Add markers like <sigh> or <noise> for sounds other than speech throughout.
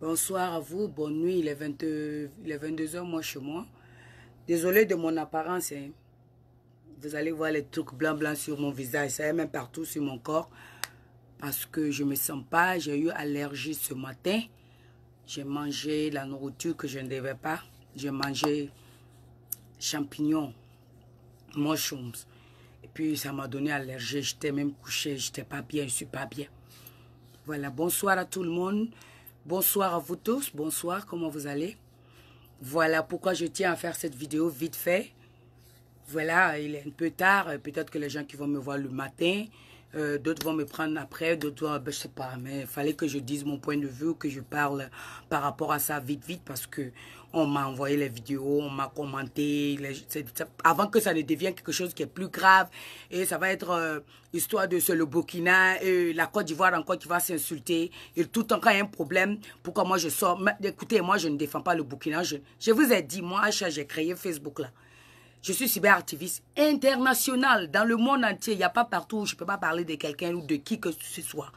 Bonsoir à vous, bonne nuit, il est, 22, h moi chez moi. Désolé de mon apparence, hein. vous allez voir les trucs blancs blancs sur mon visage, ça y est même partout sur mon corps. Parce que je ne me sens pas, j'ai eu allergie ce matin. J'ai mangé la nourriture que je ne devais pas. J'ai mangé champignons, mushrooms. Et puis ça m'a donné allergie, j'étais même couchée, j'étais pas bien, je suis pas bien. Voilà, bonsoir à tout le monde. Bonsoir à vous tous, bonsoir, comment vous allez Voilà pourquoi je tiens à faire cette vidéo vite fait. Voilà, il est un peu tard, euh, peut-être que les gens qui vont me voir le matin, euh, d'autres vont me prendre après, d'autres, euh, ben, je sais pas, mais il fallait que je dise mon point de vue, que je parle par rapport à ça vite, vite, parce que on m'a envoyé les vidéos, on m'a commenté, avant que ça ne devienne quelque chose qui est plus grave. Et ça va être euh, histoire de ce, le Burkina et la Côte d'Ivoire encore qui va s'insulter. Et tout encore temps un problème, pourquoi moi je sors Écoutez, moi je ne défends pas le Burkina. Je, je vous ai dit, moi j'ai créé Facebook là. Je suis cyberactiviste international dans le monde entier. Il n'y a pas partout où je ne peux pas parler de quelqu'un ou de qui que ce soit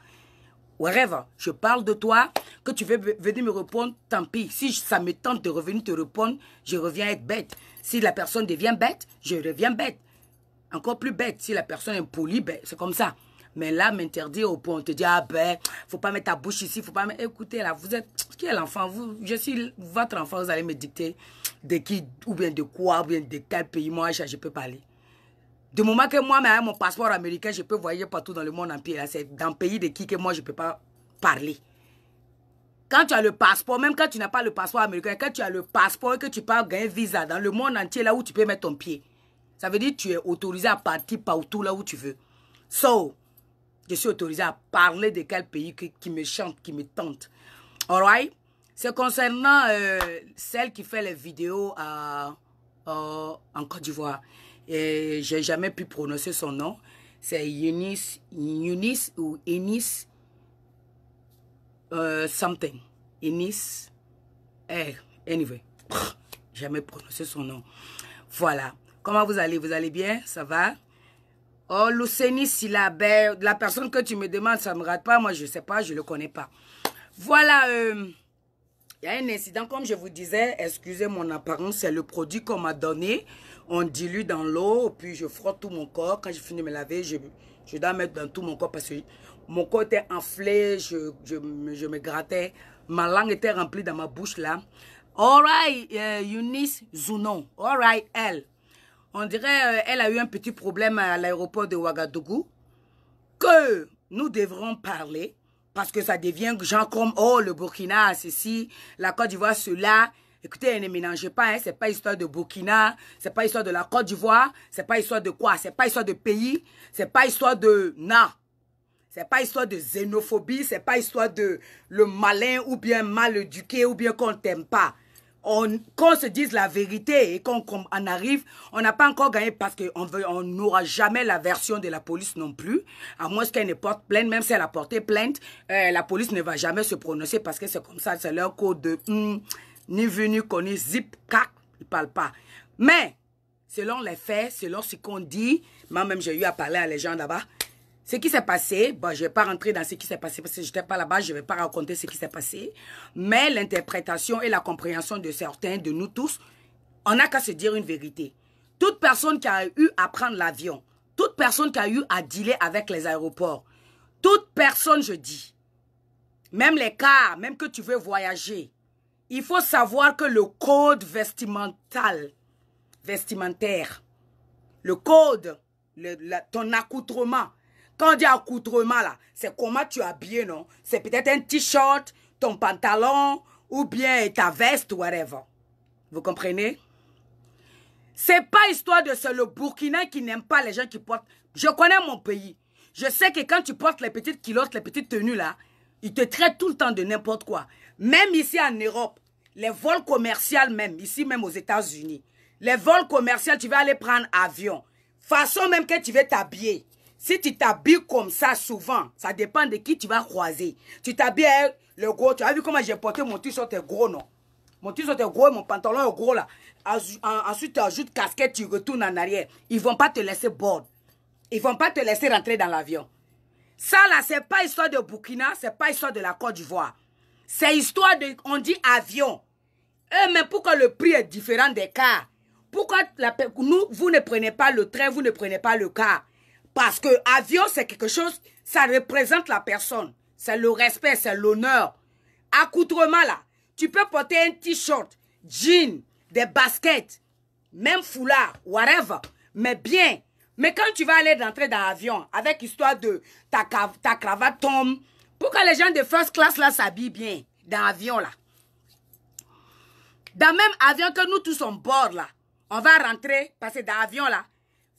wherever, je parle de toi, que tu veux venir me répondre, tant pis. Si ça me tente de revenir te répondre, je reviens être bête. Si la personne devient bête, je reviens bête. Encore plus bête, si la personne est polie, ben, c'est comme ça. Mais là, m'interdire au point, on te dit, ah ben, faut pas mettre ta bouche ici, faut pas mettre... Écoutez, là, vous êtes... Qui est l'enfant vous, Je suis votre enfant, vous allez me dicter de qui, ou bien de quoi, ou bien de quel pays, moi, je peux parler. De moment que moi avec mon passeport américain, je peux voyager partout dans le monde entier. C'est dans le pays de qui que moi, je ne peux pas parler. Quand tu as le passeport, même quand tu n'as pas le passeport américain, quand tu as le passeport et que tu parles gagner visa dans le monde entier, là où tu peux mettre ton pied, ça veut dire que tu es autorisé à partir partout là où tu veux. So, je suis autorisé à parler de quel pays qui, me chante, qui me tente. Alright? C'est concernant euh, celle qui fait les vidéos à, euh, en Côte d'Ivoire et j'ai jamais pu prononcer son nom. C'est Eunice, Eunice ou Eunice euh, something. Eunice, eh, anyway, jamais prononcé son nom. Voilà. Comment vous allez Vous allez bien Ça va Oh, Luceni Silabé. la personne que tu me demandes, ça ne me rate pas. Moi, je ne sais pas, je ne le connais pas. Voilà, euh, il y a un incident, comme je vous disais, excusez mon apparence, c'est le produit qu'on m'a donné on dilue dans l'eau, puis je frotte tout mon corps. Quand je finis de me laver, je, je dois mettre dans tout mon corps parce que mon corps était enflé, je, je, me grattais. Ma langue était remplie dans ma bouche là. All right, euh, Eunice Zunon. All right, elle. On dirait euh, elle a eu un petit problème à l'aéroport de Ouagadougou. Que nous devrons parler parce que ça devient genre comme, oh, le Burkina, ceci, la Côte d'Ivoire, cela. Écoutez, ne mélangez pas, hein. c'est pas histoire de Burkina, c'est pas histoire de la Côte d'Ivoire, c'est pas histoire de quoi, c'est pas histoire de pays, c'est pas histoire de... Non, c'est pas histoire de xénophobie, c'est pas histoire de le malin ou bien mal éduqué ou bien qu'on t'aime pas. On, qu'on se dise la vérité et qu'on en arrive, on n'a pas encore gagné parce qu'on n'aura jamais la version de la police non plus, à moins qu'elle ne porte plainte, même si elle a porté plainte, euh, la police ne va jamais se prononcer parce que c'est comme ça, c'est leur code de... Hmm, ni venu, ni connu, zip, cac, il ne parle pas. Mais, selon les faits, selon ce qu'on dit, moi-même j'ai eu à parler à les gens là-bas, ce qui s'est passé, je ne vais pas rentrer dans ce qui s'est passé parce que je n'étais pas là-bas, je ne vais pas raconter ce qui s'est passé, mais l'interprétation et la compréhension de certains, de nous tous, on n'a qu'à se dire une vérité. Toute personne qui a eu à prendre l'avion, toute personne qui a eu à dealer avec les aéroports, toute personne, je dis, même les cars, même que tu veux voyager, il faut savoir que le code vestimental, vestimentaire, le code, ton accoutrement, quand on dit accoutrement là, c'est comment tu habilles, non C'est peut-être un t-shirt, ton pantalon, ou bien ta veste, whatever. Vous comprenez C'est pas histoire de c'est le Burkina qui n'aime pas les gens qui portent. Je connais mon pays. Je sais que quand tu portes les petites kilos, les petites tenues là, ils te traitent tout le temps de n'importe quoi. Même ici en Europe, les vols commerciaux même, ici même aux États-Unis. Les vols commerciaux, tu vas aller prendre avion. Façon même que tu vas t'habiller. Si tu t'habilles comme ça souvent, ça dépend de qui tu vas croiser. Tu t'habilles le gros, tu as vu comment j'ai porté mon t-shirt c'est gros, non Mon t-shirt est gros mon pantalon est gros là. Ensuite, tu ajoutes casquette, tu retournes en arrière. Ils vont pas te laisser board. Ils vont pas te laisser rentrer dans l'avion. Ça là, c'est pas histoire de Burkina, c'est pas histoire de la Côte d'Ivoire. C'est histoire de... On dit avion. Eh, mais pourquoi le prix est différent des cars Pourquoi la, nous, vous ne prenez pas le train, vous ne prenez pas le cas Parce que avion, c'est quelque chose... Ça représente la personne. C'est le respect, c'est l'honneur. Accoutrement, là. Tu peux porter un t-shirt, jean, des baskets, même foulard, whatever. Mais bien, mais quand tu vas aller d'entrer dans l'avion, avec histoire de ta, ta cravate tombe, pour que les gens de first class là s'habillent bien dans l'avion là. Dans même avion que nous tous on bord là. On va rentrer, passer dans l'avion là,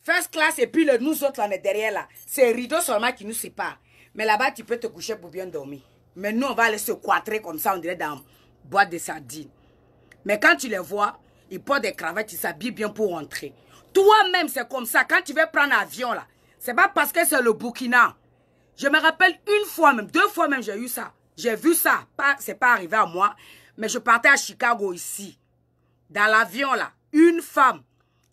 first class et puis nous autres on est derrière là. C'est rideau seulement qui nous sépare. Mais là-bas, tu peux te coucher pour bien dormir. Mais nous, on va aller se quattrer comme ça, on dirait dans la boîte de sardines. Mais quand tu les vois, ils portent des cravates, ils s'habillent bien pour rentrer. Toi-même, c'est comme ça. Quand tu veux prendre l'avion, là, c'est pas parce que c'est le Burkina. Je me rappelle une fois même, deux fois même, j'ai eu ça. J'ai vu ça. C'est pas arrivé à moi. Mais je partais à Chicago ici. Dans l'avion là. Une femme.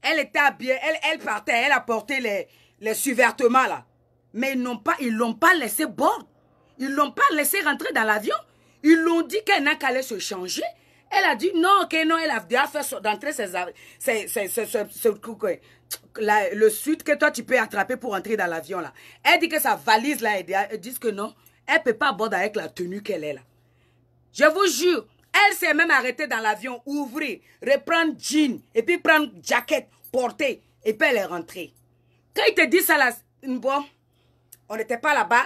Elle était habillée. Elle, elle partait. Elle apportait les, les suvertements là. Mais ils n'ont pas, ils l'ont pas laissé bord. Ils l'ont pas laissé rentrer dans l'avion. Ils l'ont dit qu'elle n'a qu'à aller se changer. Elle a dit non, que non, elle a fait d'entrer ses, ses, le sud que toi tu peux attraper pour entrer dans l'avion là. Elle dit que sa valise là, elle, dit que non, elle peut pas aborder avec la tenue qu'elle est là. Je vous jure, elle s'est même arrêtée dans l'avion, ouvrir, reprendre jean, et puis prendre jacket porter, et puis elle est rentrée. Quand il te dit ça là, bon, on n'était pas là-bas,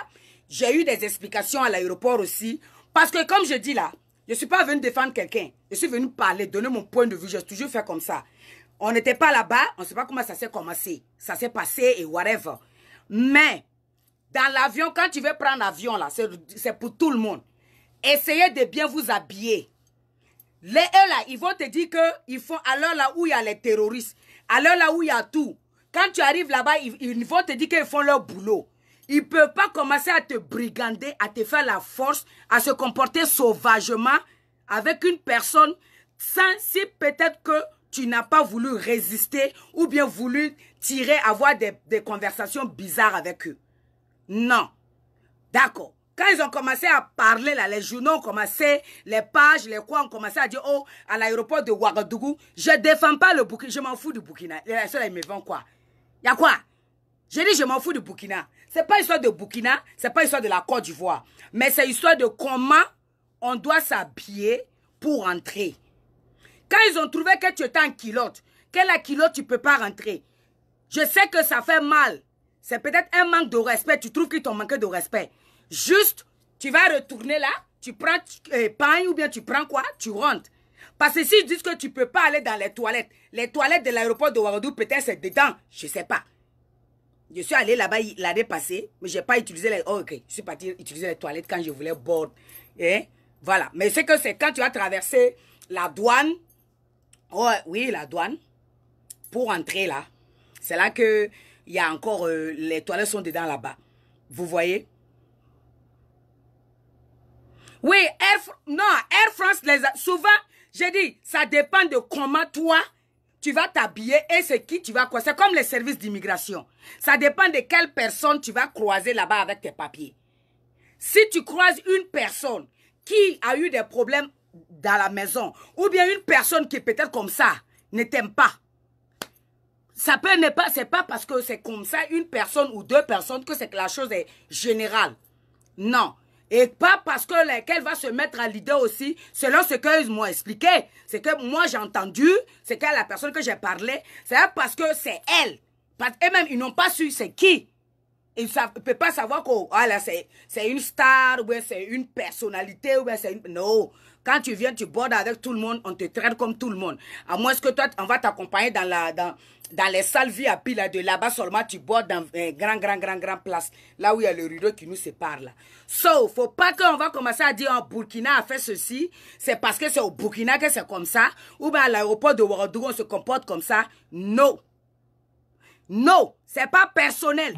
j'ai eu des explications à l'aéroport aussi, parce que comme je dis là, je ne suis pas venu défendre quelqu'un. Je suis venu parler, donner mon point de vue. J'ai toujours fait comme ça. On n'était pas là-bas. On ne sait pas comment ça s'est commencé. Ça s'est passé et whatever. Mais, dans l'avion, quand tu veux prendre l'avion, là, c'est pour tout le monde. Essayez de bien vous habiller. Les eux, là, ils vont te dire qu'ils font alors là où il y a les terroristes. Alors là où il y a tout. Quand tu arrives là-bas, ils, ils vont te dire qu'ils font leur boulot il ne peut pas commencer à te brigander, à te faire la force, à se comporter sauvagement avec une personne sans si peut-être que tu n'as pas voulu résister ou bien voulu tirer, avoir des, conversations bizarres avec eux. Non. D'accord. Quand ils ont commencé à parler, là, les journaux ont commencé, les pages, les quoi ont commencé à dire, oh, à l'aéroport de Ouagadougou, je ne défends pas le Burkina, je m'en fous du Burkina. Les là, ils me vendent quoi Il y a quoi j'ai dit, je m'en fous de Burkina. C'est pas histoire de Burkina, c'est pas histoire de la Côte d'Ivoire. Mais c'est histoire de comment on doit s'habiller pour entrer. Quand ils ont trouvé que tu étais en kilote, que la kilote, tu peux pas rentrer. Je sais que ça fait mal. C'est peut-être un manque de respect. Tu trouves qu'ils t'ont manqué de respect. Juste, tu vas retourner là, tu prends euh, pain ou bien tu prends quoi, tu rentres. Parce que s'ils disent que tu peux pas aller dans les toilettes, les toilettes de l'aéroport de Ouagadougou, peut-être c'est dedans, je sais pas. Je suis allé là-bas il l'année passée, mais je n'ai pas utilisé les... Oh, ok, je suis parti utiliser les toilettes quand je voulais board. Eh? Hein, voilà. Mais c'est que c'est quand tu as traversé la douane. Oh, oui, la douane. Pour entrer là. C'est là que il y a encore... Euh, les toilettes sont dedans là-bas. Vous voyez Oui, Air, non, Air France, les souvent, j'ai dit, ça dépend de comment toi, tu vas t'habiller et c'est qui tu vas croiser. C'est comme les services d'immigration. Ça dépend de quelle personne tu vas croiser là-bas avec tes papiers. Si tu croises une personne qui a eu des problèmes dans la maison, ou bien une personne qui peut-être comme ça ne t'aime pas, ça peut pas, c'est pas parce que c'est comme ça une personne ou deux personnes que c'est que la chose est générale. Non, et pas parce que qu'elle va se mettre à l'idée aussi, selon ce qu'ils m'ont expliqué. C'est que moi j'ai entendu, c'est que la personne que j'ai parlé, c'est parce que c'est elle. Et même ils n'ont pas su c'est qui. Ils ne peuvent pas savoir que oh, c'est une star, ou c'est une personnalité, ou c'est Non quand tu viens, tu bordes avec tout le monde, on te traite comme tout le monde. À moins que toi, on va t'accompagner dans la, dans, dans les salles VIP là, hein, de là-bas seulement, tu bois dans un euh, grand, grand, grand, grand place, là où il y a le rideau qui nous sépare là. So, faut pas qu'on va commencer à dire, en oh, Burkina a fait ceci, c'est parce que c'est au Burkina que c'est comme ça, ou bien à l'aéroport de Ouagadougou, on se comporte comme ça. Non. Non, c'est pas personnel.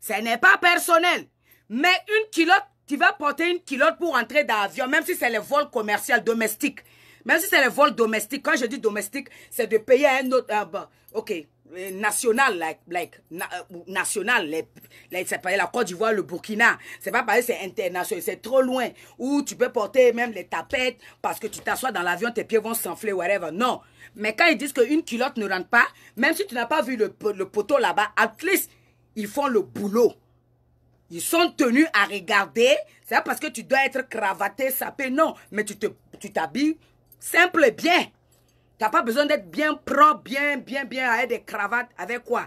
Ce n'est pas personnel. Mais une kilote, tu vas porter une kilote pour entrer dans l'avion, même si c'est le vol commercial domestique. Même si c'est le vol domestique, quand je dis domestique, c'est de payer un autre, euh, bah, Ok, euh, national, like, like euh, national, c'est pas la Côte d'Ivoire, le Burkina, c'est pas pareil, c'est international, c'est trop loin, où tu peux porter même les tapettes parce que tu t'assois dans l'avion, tes pieds vont s'enfler, whatever. Non. Mais quand ils disent qu'une culotte ne rentre pas, même si tu n'as pas vu le, poteau là-bas, at least, ils font le boulot. Ils sont tenus à regarder. C'est pas parce que tu dois être cravaté, sapé, non. Mais tu te, tu t'habilles simple et bien. T'as pas besoin d'être bien propre, bien, bien, bien, avec des cravates, avec quoi.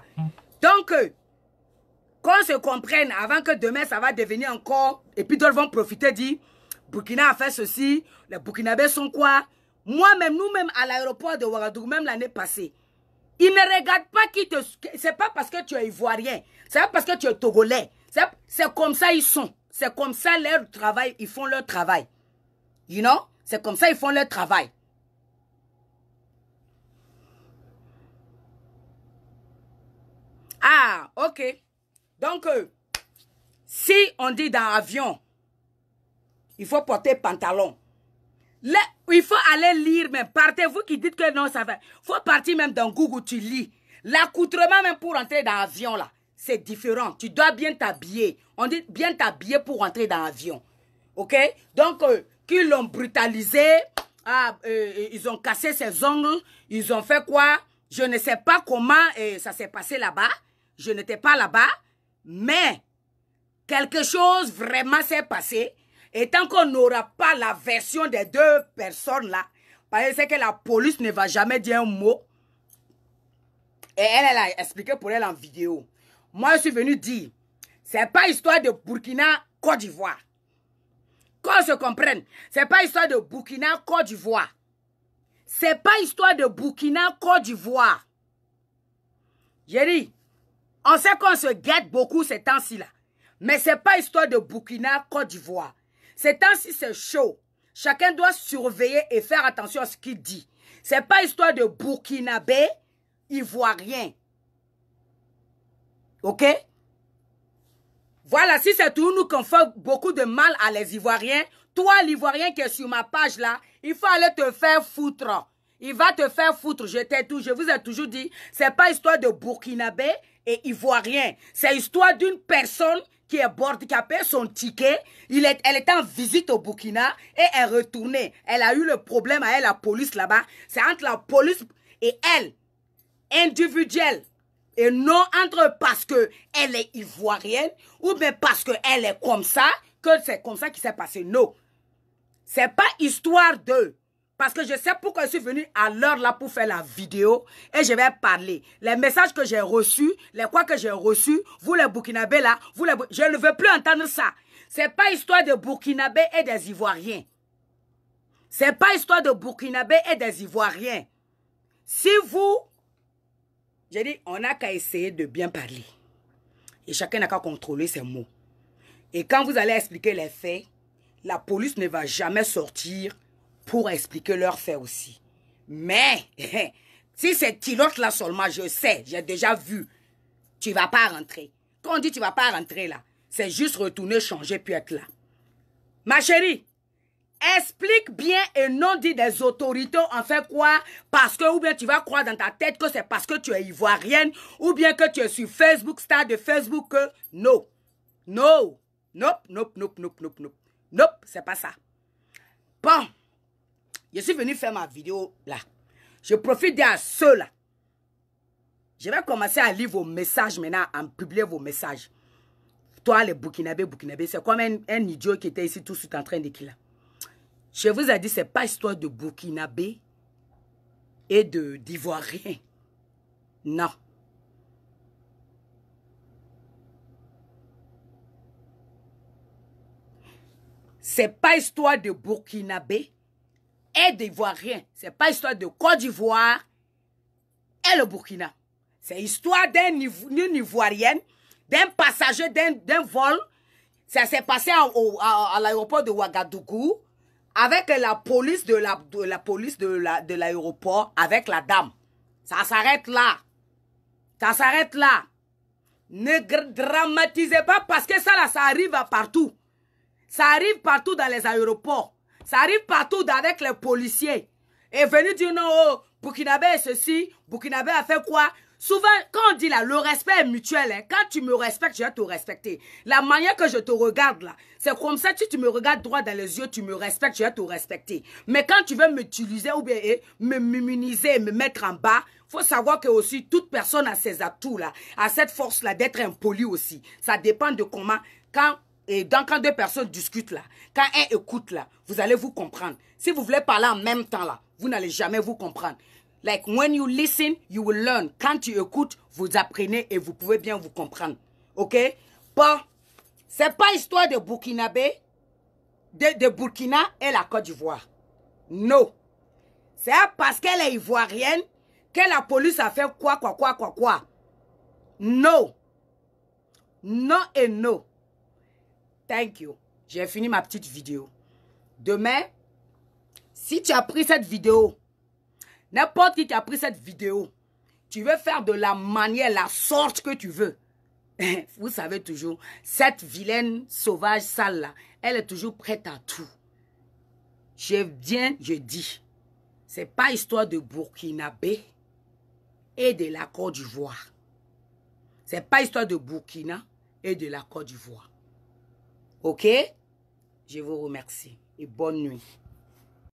Donc, euh, qu'on se comprenne avant que demain, ça va devenir encore... Et puis d'autres vont profiter, dire, Burkina a fait ceci, les Burkinabés sont quoi Moi-même, nous-mêmes, à l'aéroport de Ouagadougou, même l'année passée, ils ne regardent pas qui te... C'est pas parce que tu es Ivoirien, c'est pas parce que tu es Togolais. C'est comme ça ils sont. C'est comme ça leur travail, ils font leur travail. You know C'est comme ça ils font leur travail. Ah, ok. Donc, euh, si on dit dans avion, il faut porter pantalon. il faut aller lire même. Partez-vous qui dites que non, ça va. faut partir même dans Google, tu lis. L'accoutrement même pour entrer dans l'avion, là, c'est différent. Tu dois bien t'habiller. On dit bien t'habiller pour entrer dans l'avion. OK Donc, euh, qu'ils l'ont brutalisé, ah, euh, ils ont cassé ses ongles, ils ont fait quoi Je ne sais pas comment ça s'est passé là-bas je n'étais pas là-bas, mais quelque chose vraiment s'est passé. Et tant qu'on n'aura pas la version des deux personnes-là, parce que la police ne va jamais dire un mot. Et elle, elle a expliqué pour elle en vidéo. Moi, je suis venu dire, c'est pas histoire de Burkina, Côte d'Ivoire. Qu'on se comprenne, c'est pas histoire de Burkina, Côte d'Ivoire. C'est pas histoire de Burkina, Côte d'Ivoire. J'ai dit, on sait qu'on se guette beaucoup ces temps-ci là. Mais ce n'est pas histoire de Burkina, Côte d'Ivoire. Ces temps-ci, c'est chaud. Chacun doit surveiller et faire attention à ce qu'il dit. Ce n'est pas histoire de Burkinabé, Ivoirien. OK Voilà, si c'est tout, nous qu'on fait beaucoup de mal à les Ivoiriens. Toi, l'Ivoirien qui est sur ma page là, il faut aller te faire foutre. Il va te faire foutre, je t'ai tout, je vous ai toujours dit, c'est pas histoire de Burkinabé, et ivoirien. C'est l'histoire d'une personne qui est handicapée, son ticket. Il est, elle en visite au Burkina et elle est retournée. Elle a eu le problème avec la police là-bas. C'est entre la police et elle, individuelle. Et non entre parce qu'elle est ivoirienne ou bien parce qu'elle est comme ça, que c'est comme ça qui s'est passé. Non. C'est pas histoire de parce que je sais pourquoi je suis venu à l'heure là pour faire la vidéo. Et je vais parler. Les messages que j'ai reçus, les quoi que j'ai reçus, vous les Burkinabés là, vous les... Je ne veux plus entendre ça. Ce n'est pas histoire de Burkinabés et des Ivoiriens. Ce n'est pas histoire de Burkinabés et des Ivoiriens. Si vous... J'ai dit, on n'a qu'à essayer de bien parler. Et chacun n'a qu'à contrôler ses mots. Et quand vous allez expliquer les faits, la police ne va jamais sortir pour expliquer leur fait aussi. Mais <laughs> si c'est Tilote là seulement, je sais, j'ai déjà vu, tu vas pas rentrer. Quand on dit tu vas pas rentrer là, c'est juste retourner, changer, puis être là. Ma chérie, explique bien et non dit des autorités en fait quoi parce que ou bien tu vas croire dans ta tête que c'est parce que tu es ivoirienne ou bien que tu es sur Facebook, star de Facebook que non. Non. Nope, nope, nope, nope, nope, nope. Nope, c'est pas ça. Bon, je suis venu faire ma vidéo là. Je profite de à là Je vais commencer à lire vos messages maintenant, à publier vos messages. Toi, les Burkinabés, Burkinabés, c'est comme un, idiot qui était ici tout de suite en train d'écrire là. Je vous ai dit, ce n'est pas histoire de Burkinabé et de d'Ivoirien. Non. n'est pas histoire de Burkinabé d'Ivoirien. Ce C'est pas histoire de Côte d'Ivoire et le Burkina. C'est histoire d'un ivoirien, ivoirienne, d'un passager d'un vol. Ça s'est passé à, l'aéroport de Ouagadougou avec la police de la, de l'aéroport avec la dame. Ça s'arrête là. Ça s'arrête là. Ne dramatisez pas parce que ça là, ça arrive partout. Ça arrive partout dans les aéroports. Ça arrive partout avec les policiers. Et venir dire non, oh, Burkinabé est ceci, Burkinabé a fait quoi Souvent, quand on dit là, le respect est mutuel. Hein, quand tu me respectes, je vais te respecter. La manière que je te regarde là, c'est comme ça, si tu me regardes droit dans les yeux, tu me respectes, je vais te respecter. Mais quand tu veux m'utiliser ou bien eh, me m'immuniser, me mettre en bas, faut savoir que aussi, toute personne a ses atouts là, a cette force là d'être impoli aussi. Ça dépend de comment, quand et donc quand deux personnes discutent là, quand un écoute là, vous allez vous comprendre. Si vous voulez parler en même temps là, vous n'allez jamais vous comprendre. Like when you listen, you will learn. Quand tu écoutes, vous apprenez et vous pouvez bien vous comprendre. OK Pas, c'est pas histoire de Burkina de, de Burkina et la Côte d'Ivoire. Non. C'est parce qu'elle est ivoirienne que la police a fait quoi, quoi, quoi, quoi, quoi. Non. Non et non. Thank you. J'ai fini ma petite vidéo. Demain, si tu as pris cette vidéo, n'importe qui qui a pris cette vidéo, tu veux faire de la manière, la sorte que tu veux. <laughs> Vous savez toujours, cette vilaine sauvage sale là, elle est toujours prête à tout. Je viens, je dis, c'est pas histoire de Burkina B et de la Côte d'Ivoire. C'est pas histoire de Burkina et de la Côte d'Ivoire. Ok Je vous remercie et bonne nuit.